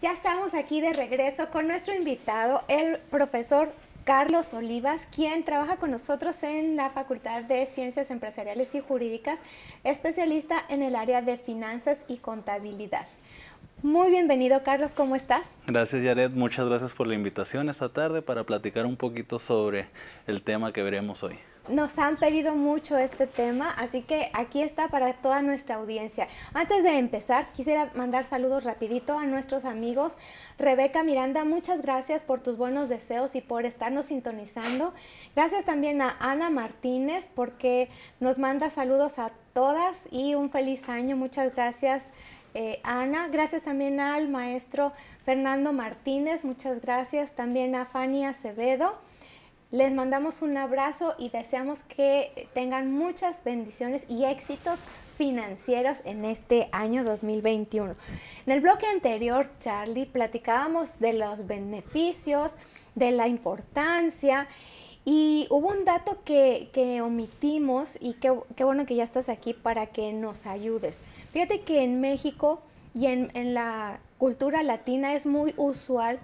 Ya estamos aquí de regreso con nuestro invitado, el profesor Carlos Olivas, quien trabaja con nosotros en la Facultad de Ciencias Empresariales y Jurídicas, especialista en el área de finanzas y contabilidad. Muy bienvenido, Carlos, ¿cómo estás? Gracias, Yaret. Muchas gracias por la invitación esta tarde para platicar un poquito sobre el tema que veremos hoy nos han pedido mucho este tema, así que aquí está para toda nuestra audiencia. Antes de empezar, quisiera mandar saludos rapidito a nuestros amigos. Rebeca Miranda, muchas gracias por tus buenos deseos y por estarnos sintonizando. Gracias también a Ana Martínez porque nos manda saludos a todas y un feliz año. Muchas gracias. Eh, Ana. Gracias también al maestro Fernando Martínez, muchas gracias. También a Fanny Acevedo. Les mandamos un abrazo y deseamos que tengan muchas bendiciones y éxitos financieros en este año 2021. En el bloque anterior, Charlie, platicábamos de los beneficios, de la importancia y hubo un dato que, omitimos y qué bueno que ya estás aquí para que nos ayudes. Fíjate que en México y en, la cultura latina es muy usual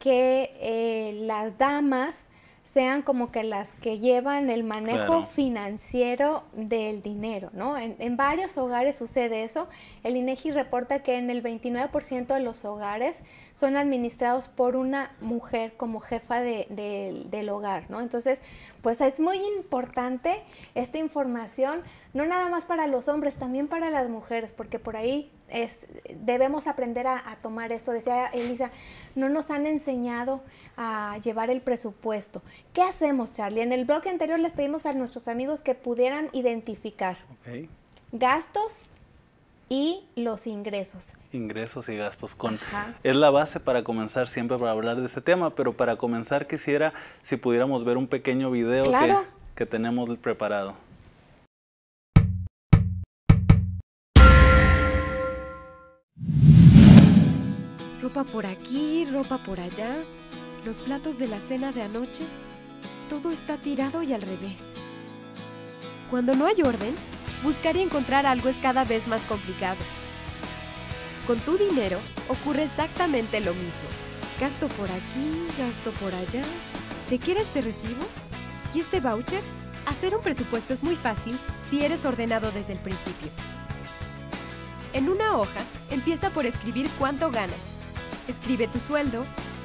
que eh, las damas sean como que las que llevan el manejo financiero del dinero, ¿no? En, varios hogares sucede eso. El INEGI e reporta que en el 29% de los hogares son administrados por una mujer como jefa del hogar, ¿no? Entonces, pues es muy importante esta información, no nada más para los hombres, también para las mujeres, porque por ahí es, debemos aprender a, tomar esto. Decía Elisa, no nos han enseñado a llevar el presupuesto. ¿Qué hacemos, Charlie? En el bloque anterior les pedimos a nuestros amigos que pudieran identificar gastos y los ingresos. Ingresos y gastos. Con, es la base para comenzar siempre para hablar de este tema, pero para comenzar quisiera si pudiéramos ver un pequeño video que tenemos preparado. ropa por aquí, ropa por allá, los platos de la cena de anoche, todo está tirado y al revés. Cuando no hay orden, buscar y encontrar algo es cada vez más complicado. Con tu dinero ocurre exactamente lo mismo. Gasto por aquí, gasto por allá. ¿Te quieres este recibo? ¿Y este voucher? Hacer un presupuesto es muy fácil si eres ordenado desde el principio. En una hoja, empieza por escribir cuánto ganas Escribe tu sueldo,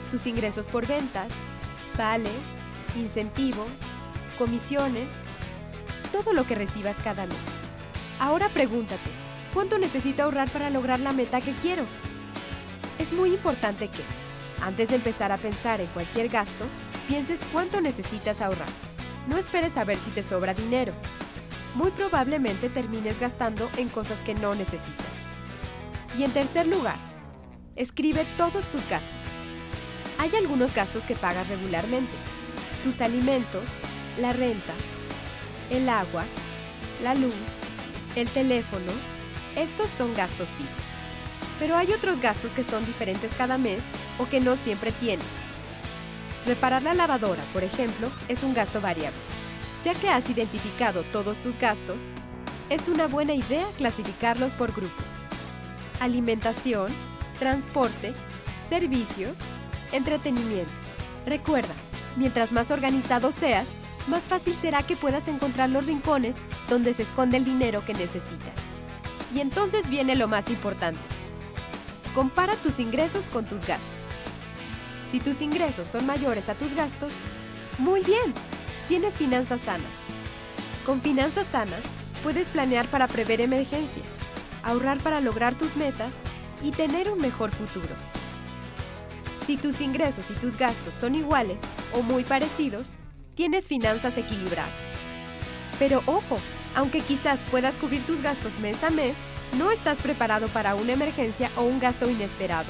tus ingresos por ventas, vales, incentivos, comisiones, todo lo que recibas cada mes. Ahora pregúntate, ¿cuánto necesito ahorrar para lograr la meta que quiero? Es muy importante que, antes de empezar a pensar en cualquier gasto, pienses cuánto necesitas ahorrar. No esperes a ver si te sobra dinero. Muy probablemente termines gastando en cosas que no necesitas. Y en tercer lugar, Escribe todos tus gastos. Hay algunos gastos que pagas regularmente. Tus alimentos, la renta, el agua, la luz, el teléfono. Estos son gastos fijos. Pero hay otros gastos que son diferentes cada mes o que no siempre tienes. Reparar la lavadora, por ejemplo, es un gasto variable. Ya que has identificado todos tus gastos, es una buena idea clasificarlos por grupos. Alimentación, transporte, servicios, entretenimiento. Recuerda, mientras más organizado seas, más fácil será que puedas encontrar los rincones donde se esconde el dinero que necesitas. Y entonces viene lo más importante. Compara tus ingresos con tus gastos. Si tus ingresos son mayores a tus gastos, muy bien, tienes finanzas sanas. Con finanzas sanas, puedes planear para prever emergencias, ahorrar para lograr tus metas y tener un mejor futuro. Si tus ingresos y tus gastos son iguales o muy parecidos, tienes finanzas equilibradas. Pero ojo, aunque quizás puedas cubrir tus gastos mes a mes, no estás preparado para una emergencia o un gasto inesperado.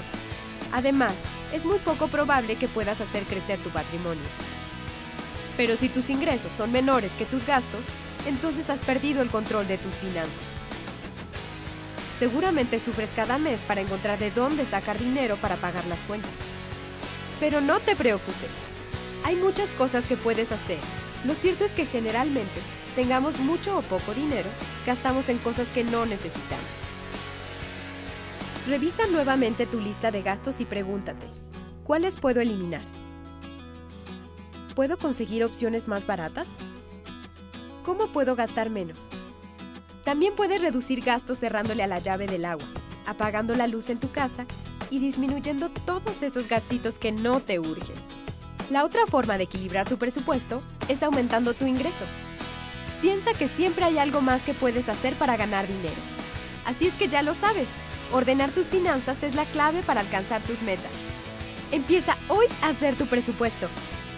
Además, es muy poco probable que puedas hacer crecer tu patrimonio. Pero si tus ingresos son menores que tus gastos, entonces has perdido el control de tus finanzas. Seguramente sufres cada mes para encontrar de dónde sacar dinero para pagar las cuentas. Pero no te preocupes. Hay muchas cosas que puedes hacer. Lo cierto es que generalmente, tengamos mucho o poco dinero, gastamos en cosas que no necesitamos. Revisa nuevamente tu lista de gastos y pregúntate, ¿cuáles puedo eliminar? ¿Puedo conseguir opciones más baratas? ¿Cómo puedo gastar menos? También puedes reducir gastos cerrándole a la llave del agua, apagando la luz en tu casa y disminuyendo todos esos gastitos que no te urgen. La otra forma de equilibrar tu presupuesto es aumentando tu ingreso. Piensa que siempre hay algo más que puedes hacer para ganar dinero. Así es que ya lo sabes, ordenar tus finanzas es la clave para alcanzar tus metas. Empieza hoy a hacer tu presupuesto.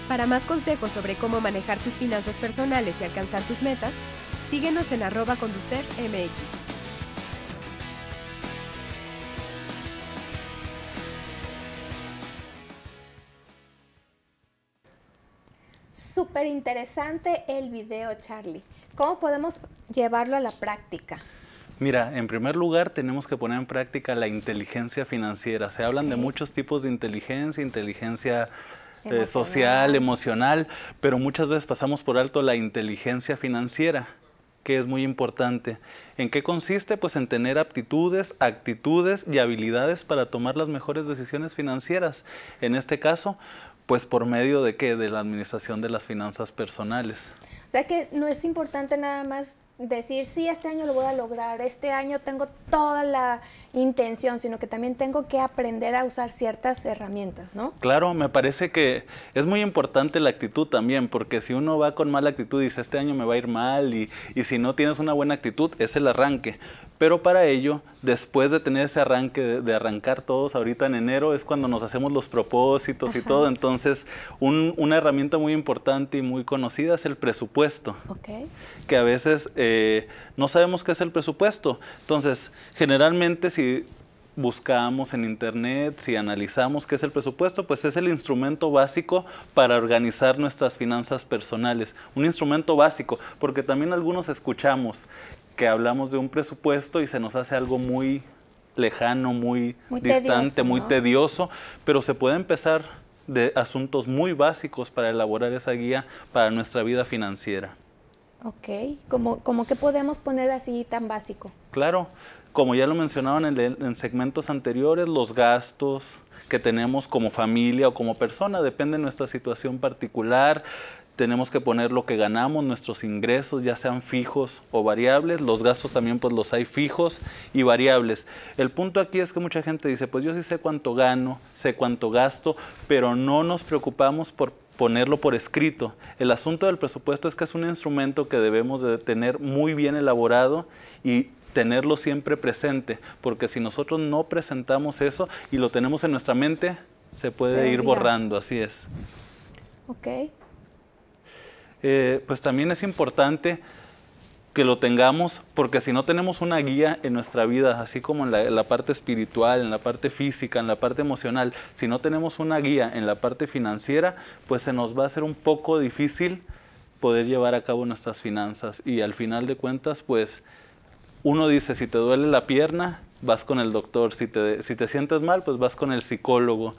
Para más consejos sobre cómo manejar tus finanzas personales y alcanzar tus metas, Síguenos en arroba mx Súper interesante el video, Charlie. ¿Cómo podemos llevarlo a la práctica? Mira, en primer lugar tenemos que poner en práctica la inteligencia financiera. Se hablan de muchos tipos de inteligencia, inteligencia eh, social, emocional, pero muchas veces pasamos por alto la inteligencia financiera que es muy importante. ¿En qué consiste? Pues en tener aptitudes, actitudes y habilidades para tomar las mejores decisiones financieras. En este caso, pues por medio de qué? De la administración de las finanzas personales. O sea que no es importante nada más decir, sí, este año lo voy a lograr, este año tengo toda la intención, sino que también tengo que aprender a usar ciertas herramientas, ¿no? Claro, me parece que es muy importante la actitud también, porque si uno va con mala actitud y dice, este año me va a ir mal, y, y si no tienes una buena actitud, es el arranque. Pero para ello, después de tener ese arranque, de, arrancar todos ahorita en enero, es cuando nos hacemos los propósitos y todo. Entonces, una herramienta muy importante y muy conocida es el presupuesto. Que a veces eh, no sabemos qué es el presupuesto. Entonces, generalmente si buscamos en internet, si analizamos qué es el presupuesto, pues es el instrumento básico para organizar nuestras finanzas personales. Un instrumento básico, porque también algunos escuchamos que hablamos de un presupuesto y se nos hace algo muy lejano, muy, distante, muy tedioso, pero se puede empezar de asuntos muy básicos para elaborar esa guía para nuestra vida financiera. Ok, ¿Cómo, cómo que podemos poner así tan básico? Claro, como ya lo mencionaban en, segmentos anteriores, los gastos que tenemos como familia o como persona, depende de nuestra situación particular, tenemos que poner lo que ganamos, nuestros ingresos, ya sean fijos o variables, los gastos también pues los hay fijos y variables. El punto aquí es que mucha gente dice, pues yo sí sé cuánto gano, sé cuánto gasto, pero no nos preocupamos por ponerlo por escrito. El asunto del presupuesto es que es un instrumento que debemos de tener muy bien elaborado y tenerlo siempre presente, porque si nosotros no presentamos eso y lo tenemos en nuestra mente, se puede ir borrando, así es. Ok. Eh, pues también es importante que lo tengamos, porque si no tenemos una guía en nuestra vida, así como en la, en la, parte espiritual, en la parte física, en la parte emocional, si no tenemos una guía en la parte financiera, pues se nos va a hacer un poco difícil poder llevar a cabo nuestras finanzas. Y al final de cuentas, pues uno dice, si te duele la pierna, vas con el doctor, si te, si te sientes mal, pues vas con el psicólogo,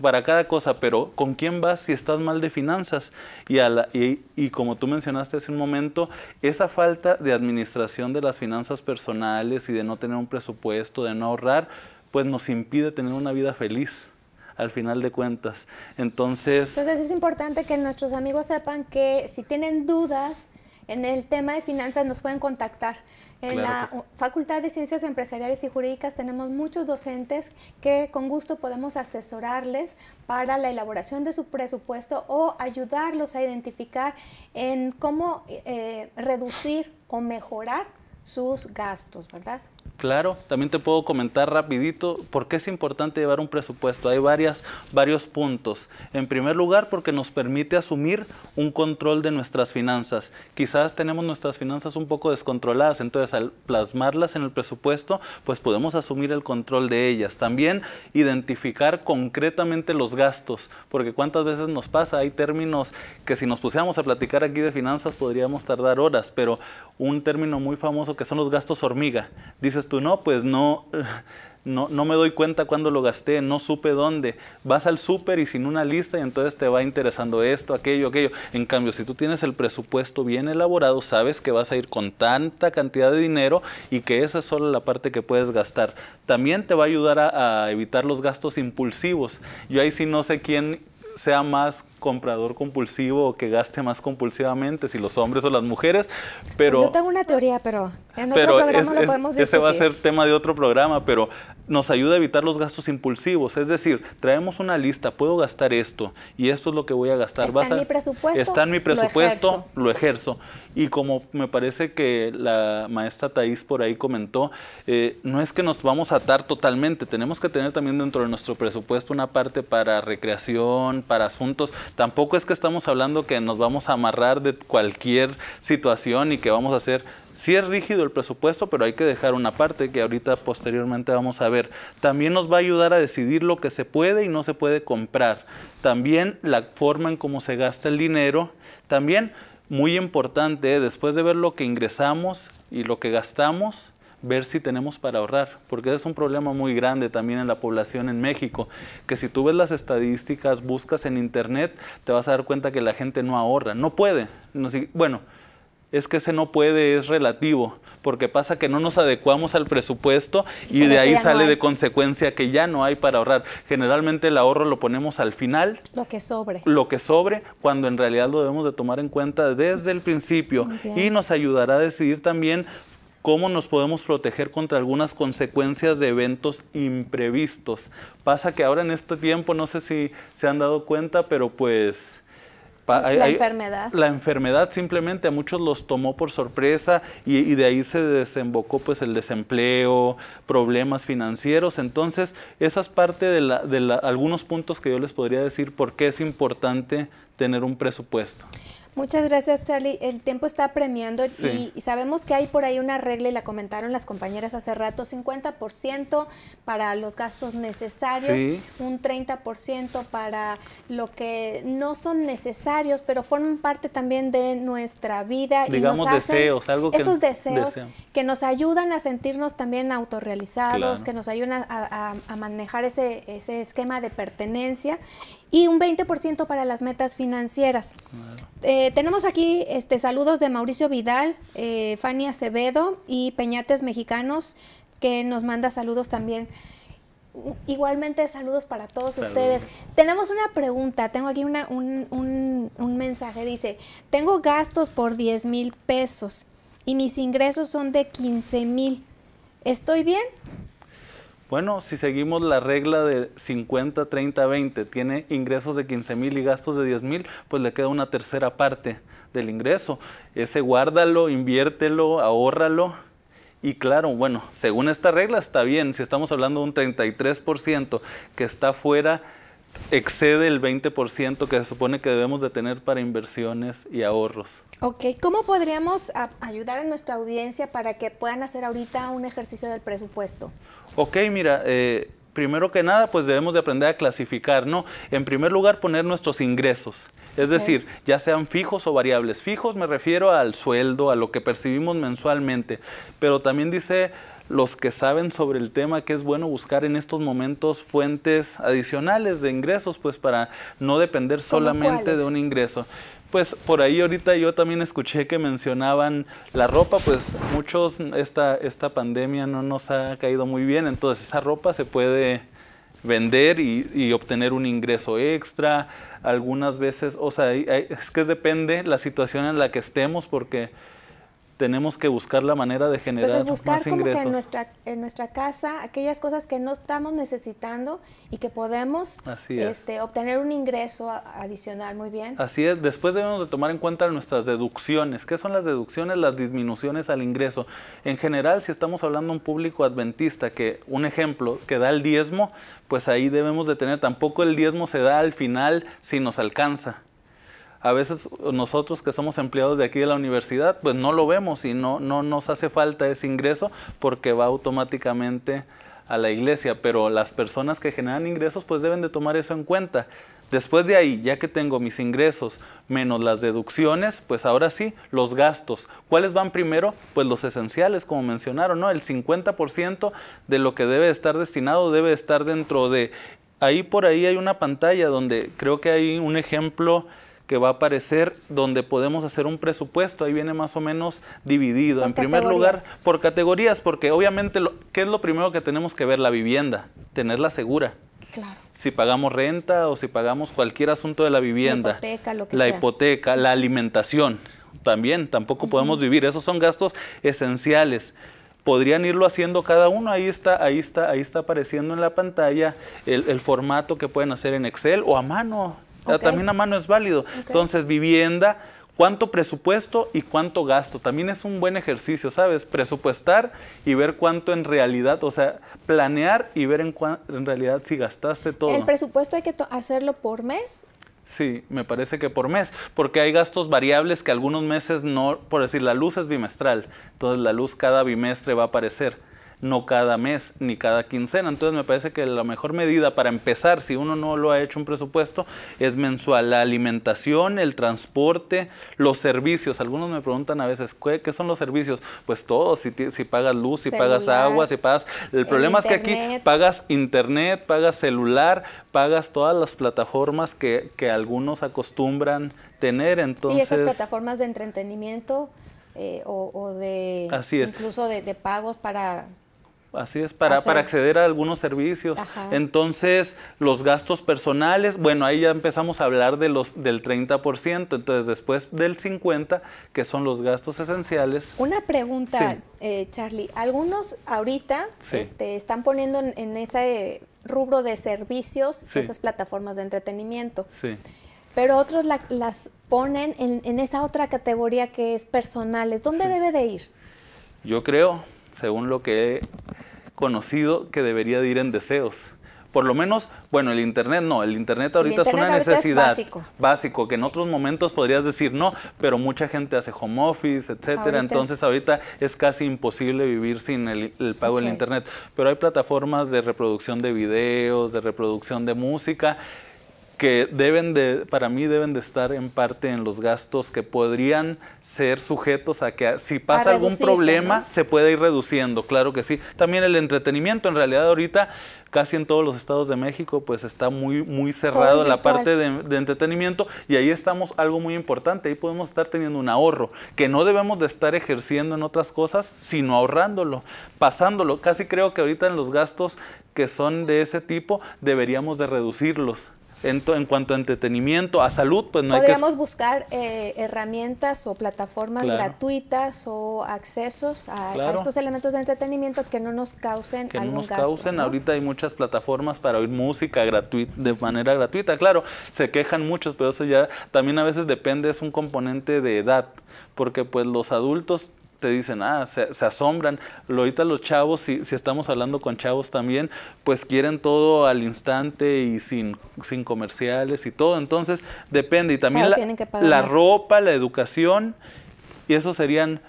para cada cosa, pero ¿con quién vas si estás mal de finanzas? Y, a la, y, y, como tú mencionaste hace un momento, esa falta de administración de las finanzas personales y de no tener un presupuesto, de no ahorrar, pues nos impide tener una vida feliz al final de cuentas. Entonces, Entonces es importante que nuestros amigos sepan que si tienen dudas, en el tema de finanzas nos pueden contactar. En la Facultad de Ciencias Empresariales y Jurídicas tenemos muchos docentes que con gusto podemos asesorarles para la elaboración de su presupuesto o ayudarlos a identificar en cómo eh, reducir o mejorar sus gastos, ¿verdad? Claro, también te puedo comentar rapidito por qué es importante llevar un presupuesto. Hay varias, varios puntos. En primer lugar, porque nos permite asumir un control de nuestras finanzas. Quizás tenemos nuestras finanzas un poco descontroladas, entonces al plasmarlas en el presupuesto, pues podemos asumir el control de ellas. También identificar concretamente los gastos, porque cuántas veces nos pasa, hay términos que si nos pusiéramos a platicar aquí de finanzas podríamos tardar horas, pero un término muy famoso que son los gastos hormiga dices tú, no, pues no, no, me doy cuenta cuándo lo gasté, no supe dónde. Vas al súper y sin una lista y entonces te va interesando esto, aquello, aquello. En cambio, si tú tienes el presupuesto bien elaborado, sabes que vas a ir con tanta cantidad de dinero y que esa es solo la parte que puedes gastar. También te va a ayudar a, a evitar los gastos impulsivos. Yo ahí sí no sé quién sea más comprador compulsivo que gaste más compulsivamente, si los hombres o las mujeres, pero... Yo tengo una teoría, pero en otro programa lo podemos discutir. Este va a ser tema de otro programa, pero nos ayuda a evitar los gastos impulsivos, es decir, traemos una lista, puedo gastar esto y esto es lo que voy a gastar. Está en mi presupuesto. Está en mi presupuesto, lo ejerzo. Y como me parece que la maestra Thais por ahí comentó, eh, no es que nos vamos a atar totalmente, tenemos que tener también dentro de nuestro presupuesto una parte para recreación, para asuntos Tampoco es que estamos hablando que nos vamos a amarrar de cualquier situación y que vamos a hacer Sí es rígido el presupuesto, pero hay que dejar una parte que ahorita posteriormente vamos a ver. También nos va a ayudar a decidir lo que se puede y no se puede comprar. También la forma en cómo se gasta el dinero. También, muy importante, después de ver lo que ingresamos y lo que gastamos, ver si tenemos para ahorrar, porque ese es un problema muy grande también en la población en México, que si tú ves las estadísticas, buscas en internet, te vas a dar cuenta que la gente no ahorra, no puede. bueno, es que ese no puede es relativo, porque pasa que no nos adecuamos al presupuesto y, de ahí sale de consecuencia que ya no hay para ahorrar. Generalmente el ahorro lo ponemos al final. Lo que sobre. Lo que sobre, cuando en realidad lo debemos de tomar en cuenta desde el principio y nos ayudará a decidir también cómo nos podemos proteger contra algunas consecuencias de eventos imprevistos. Pasa que ahora en este tiempo, no sé si se han dado cuenta, pero pues... la enfermedad. la enfermedad simplemente a muchos los tomó por sorpresa y, de ahí se desembocó pues el desempleo, problemas financieros. Entonces, esa es parte de, la, de algunos puntos que yo les podría decir por qué es importante tener un presupuesto. Muchas gracias, Charlie. El tiempo está premiando y, sabemos que hay por ahí una regla y la comentaron las compañeras hace rato, 50% para los gastos necesarios, un 30% para lo que no son necesarios, pero forman parte también de nuestra vida. Digamos y deseos, algo que... Esos deseos que nos ayudan a sentirnos también autorrealizados, que nos ayudan a, a manejar ese, ese esquema de pertenencia y un 20% para las metas financieras. Eh, tenemos aquí este, saludos de Mauricio Vidal, eh, Fanny Acevedo y Peñates Mexicanos, que nos manda saludos también. Igualmente, saludos para todos ustedes. Tenemos una pregunta, tengo aquí un, un mensaje, dice, tengo gastos por 10 mil pesos y mis ingresos son de 15 mil. ¿Estoy bien? Bueno, si seguimos la regla de 50, 30, 20, tiene ingresos de 15 mil y gastos de 10 mil, pues le queda una tercera parte del ingreso. Ese guárdalo, inviértelo, ahórralo. Y claro, bueno, según esta regla está bien, si estamos hablando de un 33% que está fuera excede el 20% que se supone que debemos de tener para inversiones y ahorros. Ok, ¿cómo podríamos ayudar a nuestra audiencia para que puedan hacer ahorita un ejercicio del presupuesto? Ok, mira, eh, primero que nada, pues debemos de aprender a clasificar, ¿no? En primer lugar, poner nuestros ingresos, es decir, ya sean fijos o variables. Fijos me refiero al sueldo, a lo que percibimos mensualmente, pero también dice los que saben sobre el tema que es bueno buscar en estos momentos fuentes adicionales de ingresos, pues para no depender solamente de un ingreso. Pues por ahí ahorita yo también escuché que mencionaban la ropa, pues muchos esta, esta pandemia no nos ha caído muy bien, entonces esa ropa se puede vender y, y, obtener un ingreso extra. Algunas veces, o sea, es que depende la situación en la que estemos, porque tenemos que buscar la manera de generar Entonces, ingresos. como que en nuestra, en nuestra casa aquellas cosas que no estamos necesitando y que podemos este, obtener un ingreso adicional, muy bien. Así es, después debemos de tomar en cuenta nuestras deducciones. ¿Qué son las deducciones? Las disminuciones al ingreso. En general, si estamos hablando de un público adventista, que un ejemplo, que da el diezmo, pues ahí debemos de tener, tampoco el diezmo se da al final si nos alcanza a veces nosotros que somos empleados de aquí de la universidad, pues no lo vemos y no, no nos hace falta ese ingreso porque va automáticamente a la iglesia, pero las personas que generan ingresos pues deben de tomar eso en cuenta. Después de ahí, ya que tengo mis ingresos menos las deducciones, pues ahora sí, los gastos. ¿Cuáles van primero? Pues los esenciales, como mencionaron, ¿no? El 50% de lo que debe estar destinado debe estar dentro de... Ahí por ahí hay una pantalla donde creo que hay un ejemplo que va a aparecer donde podemos hacer un presupuesto. Ahí viene más o menos dividido. En, primer lugar, por categorías, porque obviamente, lo, ¿qué es lo primero que tenemos que ver? La vivienda, tenerla segura. Claro. Si pagamos renta o si pagamos cualquier asunto de la vivienda. La hipoteca, lo que La hipoteca, la alimentación. También, tampoco podemos vivir. Esos son gastos esenciales podrían irlo haciendo cada uno. Ahí está, ahí está, ahí está apareciendo en la pantalla el, el, formato que pueden hacer en Excel o a mano. Ah, también a mano es válido. Entonces, vivienda, cuánto presupuesto y cuánto gasto. También es un buen ejercicio, ¿sabes? Presupuestar y ver cuánto en realidad, o sea, planear y ver en, en realidad si gastaste todo. ¿El presupuesto hay que hacerlo por mes Sí, me parece que por mes, porque hay gastos variables que algunos meses no, por decir, la luz es bimestral, entonces la luz cada bimestre va a aparecer no cada mes ni cada quincena. Entonces me parece que la mejor medida para empezar, si uno no lo ha hecho un presupuesto, es mensual. La alimentación, el transporte, los servicios. Algunos me preguntan a veces, ¿qué, son los servicios? Pues todos, si, si pagas luz, si pagas agua, si pagas... El problema es que aquí pagas internet, pagas celular, pagas todas las plataformas que, que algunos acostumbran tener. Entonces, sí, esas plataformas de entretenimiento. Eh, o, de Así incluso de pagos para Así es, para, para acceder a algunos servicios. Entonces, los gastos personales, bueno, ahí ya empezamos a hablar de los, del 30%, entonces después del 50%, que son los gastos esenciales. Una pregunta, eh, Charlie. Algunos ahorita este, están poniendo en, ese rubro de servicios esas plataformas de entretenimiento. Sí pero otros las ponen en, esa otra categoría que es personales. ¿Dónde debe de ir? Yo creo, según lo que conocido que debería de ir en deseos. Por lo menos, bueno, el Internet no, el Internet ahorita es una necesidad básico. que en otros momentos podrías decir no, pero mucha gente hace home office, etcétera. Entonces ahorita es casi imposible vivir sin el, pago del Internet. Pero hay plataformas de reproducción de videos, de reproducción de música que deben de, para mí deben de estar en parte en los gastos que podrían ser sujetos a que si pasa algún problema se puede ir reduciendo, claro que sí. También el entretenimiento, en realidad ahorita casi en todos los estados de México pues está muy, muy cerrado la parte de, entretenimiento y ahí estamos algo muy importante, ahí podemos estar teniendo un ahorro que no debemos de estar ejerciendo en otras cosas, sino ahorrándolo, pasándolo. Casi creo que ahorita en los gastos que son de ese tipo deberíamos de reducirlos en, cuanto a entretenimiento, a salud, pues no hay que... Podríamos buscar eh, herramientas o plataformas gratuitas o accesos a, estos elementos de entretenimiento que no nos causen Que no nos causen, ahorita hay muchas plataformas para oír música de manera gratuita, claro, se quejan muchos, pero eso ya también a veces depende, es un componente de edad, porque pues los adultos se dicen, ah, se, asombran. Ahorita los chavos, si, estamos hablando con chavos también, pues quieren todo al instante y sin, sin comerciales y todo. Entonces, depende. Y también la, ropa, la educación, y esos serían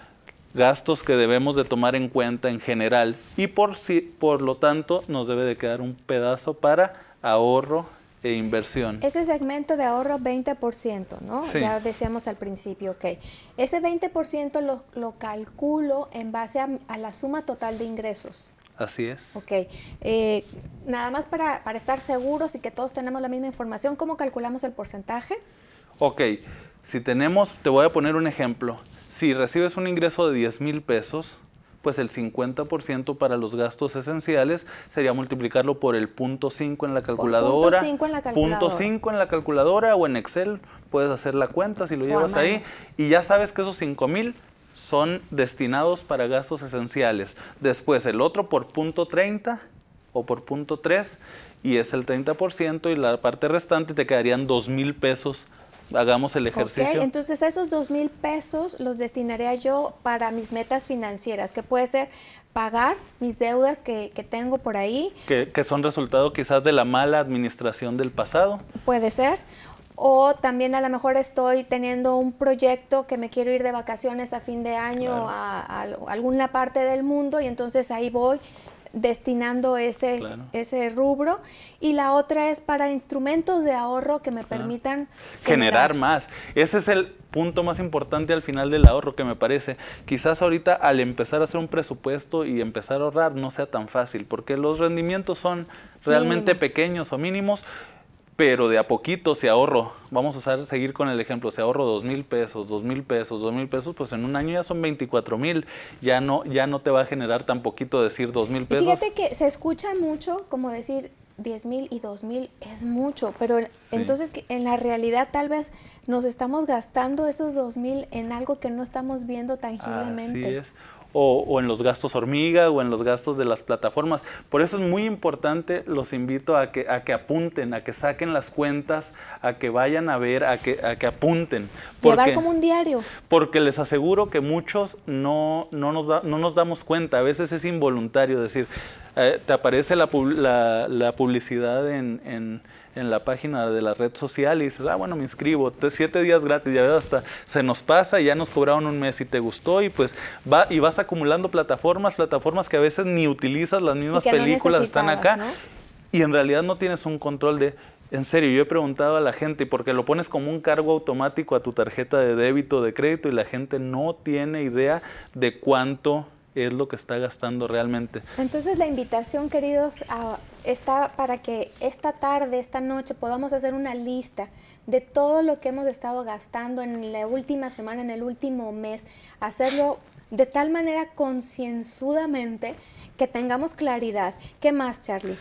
gastos que debemos de tomar en cuenta en general y por, por lo tanto nos debe de quedar un pedazo para ahorro e inversión. Ese segmento de ahorro 20%, ¿no? Ya decíamos al principio, ok. Ese 20% lo, calculo en base a, la suma total de ingresos. Así es. Ok. Eh, nada más para, para estar seguros y que todos tenemos la misma información, ¿cómo calculamos el porcentaje? Ok. Si tenemos, te voy a poner un ejemplo. Si recibes un ingreso de 10 mil pesos, pues el 50% para los gastos esenciales sería multiplicarlo por el punto 5 en la calculadora. Punto 5 en la calculadora. 5 en la calculadora o en Excel puedes hacer la cuenta si lo llevas ahí y ya sabes que esos 5 mil son destinados para gastos esenciales. Después el otro por punto 30 o por punto 3 y es el 30% y la parte restante te quedarían 2 mil pesos hagamos el ejercicio. entonces esos dos mil pesos los destinaría yo para mis metas financieras, que puede ser pagar mis deudas que, que tengo por ahí. Que, que son resultado quizás de la mala administración del pasado. Puede ser. O también a lo mejor estoy teniendo un proyecto que me quiero ir de vacaciones a fin de año a, a, alguna parte del mundo y entonces ahí voy destinando ese, ese rubro y la otra es para instrumentos de ahorro que me ah. permitan generar, más. Ese es el punto más importante al final del ahorro que me parece. Quizás ahorita al empezar a hacer un presupuesto y empezar a ahorrar no sea tan fácil porque los rendimientos son realmente pequeños o mínimos pero de a poquito se ahorro. Vamos a seguir con el ejemplo, se ahorro dos mil pesos, dos mil pesos, dos mil pesos, pues en un año ya son 24 mil, ya no, ya no te va a generar tan poquito decir dos mil pesos. Fíjate que se escucha mucho como decir 10 mil y dos mil es mucho, pero entonces en la realidad tal vez nos estamos gastando esos dos mil en algo que no estamos viendo tangiblemente. Así es o, en los gastos hormiga o en los gastos de las plataformas. Por eso es muy importante, los invito a que, a que apunten, a que saquen las cuentas, a que vayan a ver, a que, a que apunten. Llevar como un diario. Porque les aseguro que muchos no, nos, no nos damos cuenta, a veces es involuntario decir, eh, te aparece la, publicidad en en la página de la red social y dices, ah, bueno, me inscribo, siete días gratis, ya ves, hasta se nos pasa, ya nos cobraron un mes y te gustó y pues va y vas acumulando plataformas, plataformas que a veces ni utilizas, las mismas películas están acá. Y en realidad no tienes un control de, en serio, yo he preguntado a la gente, porque lo pones como un cargo automático a tu tarjeta de débito, de crédito, y la gente no tiene idea de cuánto es lo que está gastando realmente. Entonces la invitación, queridos, está para que esta tarde, esta noche, podamos hacer una lista de todo lo que hemos estado gastando en la última semana, en el último mes, hacerlo de tal manera concienzudamente que tengamos claridad. ¿Qué más, Charlie?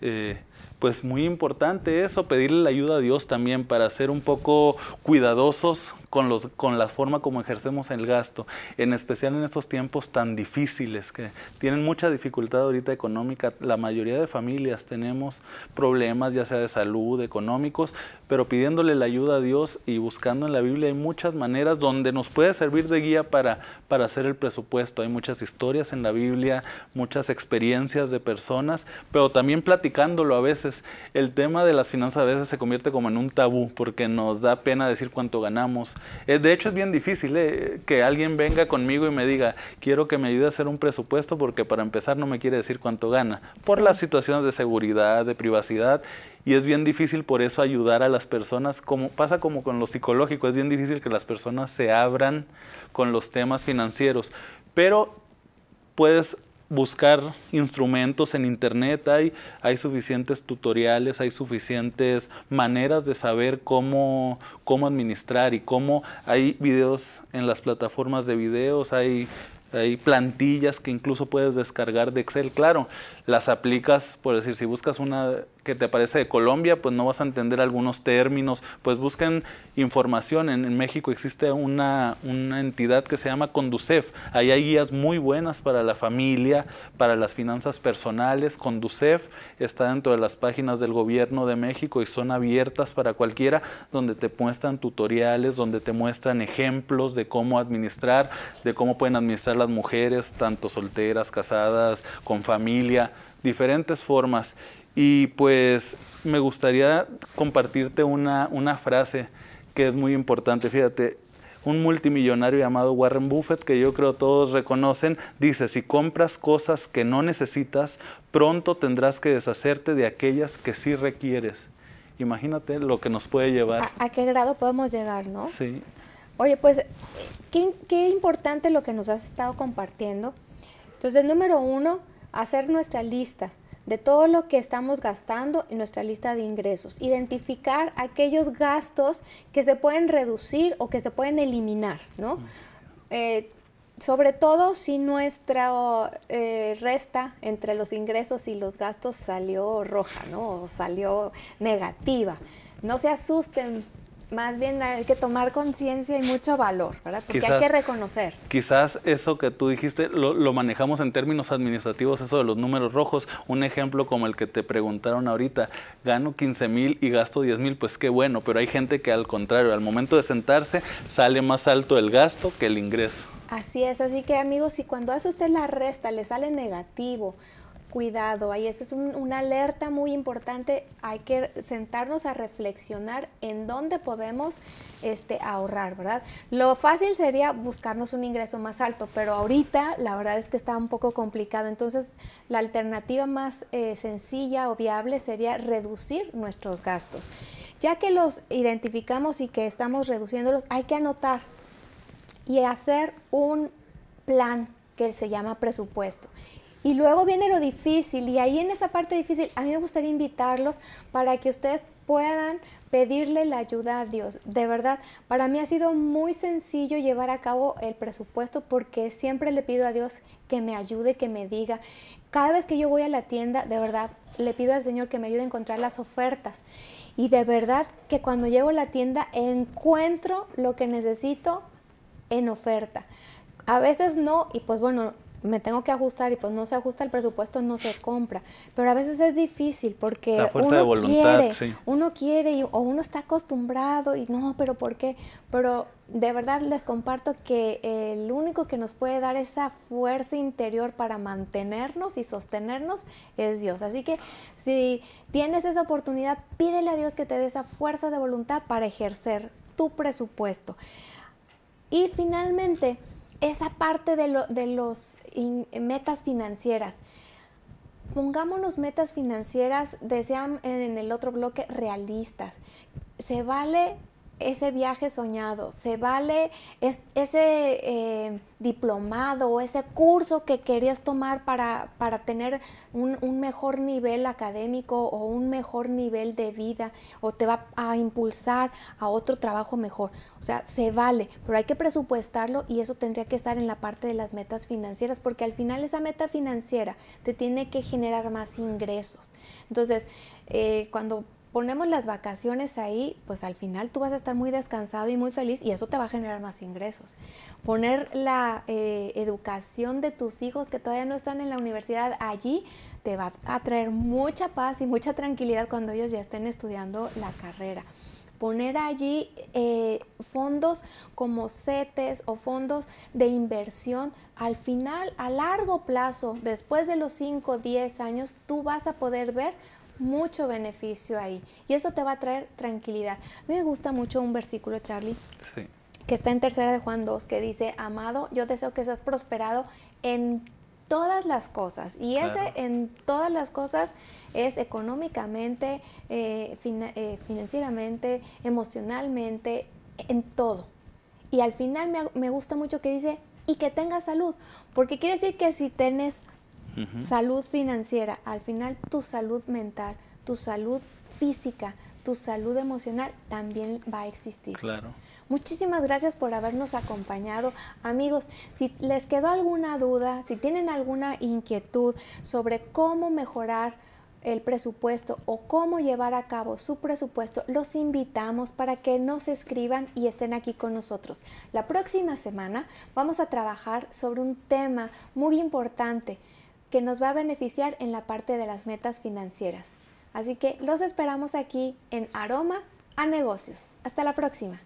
Eh, pues muy importante eso, pedirle la ayuda a Dios también para ser un poco cuidadosos con, los, con la forma como ejercemos el gasto, en especial en estos tiempos tan difíciles que tienen mucha dificultad ahorita económica. La mayoría de familias tenemos problemas ya sea de salud, económicos, pero pidiéndole la ayuda a Dios y buscando en la Biblia hay muchas maneras donde nos puede servir de guía para, para hacer el presupuesto. Hay muchas historias en la Biblia, muchas experiencias de personas, pero también platicándolo a veces. El tema de las finanzas a veces se convierte como en un tabú porque nos da pena decir cuánto ganamos, eh, de hecho, es bien difícil eh, que alguien venga conmigo y me diga, quiero que me ayude a hacer un presupuesto porque para empezar no me quiere decir cuánto gana, por las situaciones de seguridad, de privacidad. Y es bien difícil por eso ayudar a las personas, como pasa como con lo psicológico, es bien difícil que las personas se abran con los temas financieros. Pero puedes buscar instrumentos en internet, hay, hay suficientes tutoriales, hay suficientes maneras de saber cómo, cómo administrar y cómo hay videos en las plataformas de videos, hay, hay plantillas que incluso puedes descargar de Excel, claro, las aplicas, por decir, si buscas una que te parece de Colombia, pues no vas a entender algunos términos, pues busquen información. En, México existe una, una, entidad que se llama Conducef. Ahí hay guías muy buenas para la familia, para las finanzas personales. Conducef está dentro de las páginas del gobierno de México y son abiertas para cualquiera, donde te muestran tutoriales, donde te muestran ejemplos de cómo administrar, de cómo pueden administrar las mujeres, tanto solteras, casadas, con familia diferentes formas y pues me gustaría compartirte una, frase que es muy importante. Fíjate, un multimillonario llamado Warren Buffett, que yo creo todos reconocen, dice, si compras cosas que no necesitas, pronto tendrás que deshacerte de aquellas que sí requieres. Imagínate lo que nos puede llevar. ¿A, qué grado podemos llegar, no? Sí. Oye, pues qué, qué importante lo que nos has estado compartiendo. Entonces, número uno, hacer nuestra lista de todo lo que estamos gastando en nuestra lista de ingresos. Identificar aquellos gastos que se pueden reducir o que se pueden eliminar, ¿no? Eh, sobre todo si nuestra eh, resta entre los ingresos y los gastos salió roja, ¿no? O salió negativa. No se asusten más bien hay que tomar conciencia y mucho valor, ¿verdad? Porque hay que reconocer. Quizás eso que tú dijiste lo, lo, manejamos en términos administrativos, eso de los números rojos. Un ejemplo como el que te preguntaron ahorita, gano 15 mil y gasto 10 mil, pues qué bueno, pero hay gente que al contrario, al momento de sentarse sale más alto el gasto que el ingreso. Así es, así que amigos, si cuando hace usted la resta le sale negativo cuidado, ahí esta es una alerta muy importante, hay que sentarnos a reflexionar en dónde podemos este, ahorrar, ¿verdad? Lo fácil sería buscarnos un ingreso más alto, pero ahorita la verdad es que está un poco complicado, entonces la alternativa más eh, sencilla o viable sería reducir nuestros gastos. Ya que los identificamos y que estamos reduciéndolos, hay que anotar y hacer un plan que se llama presupuesto. Y luego viene lo difícil y ahí en esa parte difícil a mí me gustaría invitarlos para que ustedes puedan pedirle la ayuda a Dios. De verdad, para mí ha sido muy sencillo llevar a cabo el presupuesto porque siempre le pido a Dios que me ayude, que me diga. Cada vez que yo voy a la tienda, de verdad, le pido al Señor que me ayude a encontrar las ofertas. Y de verdad que cuando llego a la tienda encuentro lo que necesito en oferta. A veces no, y pues bueno, me tengo que ajustar y pues no se ajusta el presupuesto, no se compra. Pero a veces es difícil porque uno quiere, uno quiere o uno está acostumbrado y no, pero ¿por qué? Pero de verdad les comparto que el único que nos puede dar esa fuerza interior para mantenernos y sostenernos es Dios. Así que si tienes esa oportunidad, pídele a Dios que te dé esa fuerza de voluntad para ejercer tu presupuesto. Y finalmente, esa parte de, los metas financieras. Pongámonos metas financieras, decían en el otro bloque, realistas. Se vale ese viaje soñado, se vale es, ese eh, diplomado o ese curso que querías tomar para, para tener un, mejor nivel académico o un mejor nivel de vida o te va a impulsar a otro trabajo mejor. O sea, se vale, pero hay que presupuestarlo y eso tendría que estar en la parte de las metas financieras porque al final esa meta financiera te tiene que generar más ingresos. Entonces, eh, cuando ponemos las vacaciones ahí, pues al final tú vas a estar muy descansado y muy feliz y eso te va a generar más ingresos. Poner la eh, educación de tus hijos que todavía no están en la universidad allí te va a traer mucha paz y mucha tranquilidad cuando ellos ya estén estudiando la carrera poner allí eh, fondos como CETES o fondos de inversión, al final, a largo plazo, después de los 5, 10 años, tú vas a poder ver mucho beneficio ahí. Y eso te va a traer tranquilidad. A mí me gusta mucho un versículo, Charlie, que está en tercera de Juan 2, que dice, amado, yo deseo que seas prosperado en todas las cosas. Y ese en todas las cosas es económicamente, eh, eh, financieramente, emocionalmente, en todo. Y al final me, gusta mucho que dice, y que tengas salud, porque quiere decir que si tienes Salud financiera, al final tu salud mental, tu salud física, tu salud emocional también va a existir. Claro. Muchísimas gracias por habernos acompañado. Amigos, si les quedó alguna duda, si tienen alguna inquietud sobre cómo mejorar el presupuesto o cómo llevar a cabo su presupuesto, los invitamos para que nos escriban y estén aquí con nosotros. La próxima semana vamos a trabajar sobre un tema muy importante que nos va a beneficiar en la parte de las metas financieras. Así que los esperamos aquí en Aroma a Negocios. Hasta la próxima.